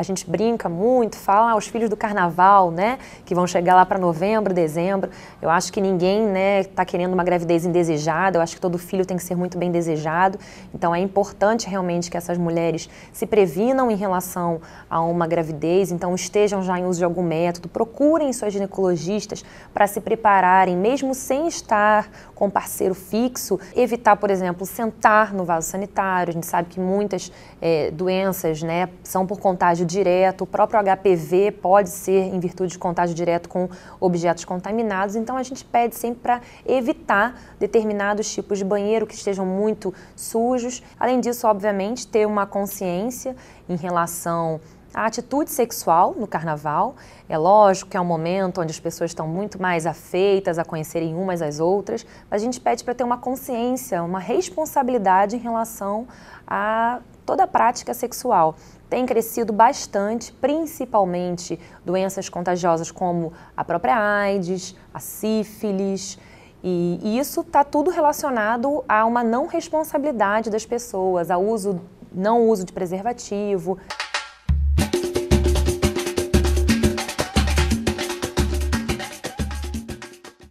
A gente brinca muito, fala ah, os filhos do carnaval, né? Que vão chegar lá para novembro, dezembro. Eu acho que ninguém, né, tá querendo uma gravidez indesejada. Eu acho que todo filho tem que ser muito bem desejado. Então é importante realmente que essas mulheres se previnam em relação a uma gravidez, então estejam já em uso de algum método, procurem suas ginecologistas para se prepararem, mesmo sem estar com parceiro fixo, evitar, por exemplo, sentar no vaso sanitário. A gente sabe que muitas é, doenças né, são por contágio direto, o próprio HPV pode ser em virtude de contágio direto com objetos contaminados. Então a gente pede sempre para evitar determinados tipos de banheiro que estejam muito sujos. Além disso, obviamente, ter uma consciência em relação à atitude sexual no carnaval. É lógico que é um momento onde as pessoas estão muito mais afeitas a conhecerem umas às outras, mas a gente pede para ter uma consciência, uma responsabilidade em relação a toda a prática sexual. Tem crescido bastante, principalmente doenças contagiosas como a própria AIDS, a sífilis. E, isso está tudo relacionado a uma não responsabilidade das pessoas, a uso, não uso de preservativo.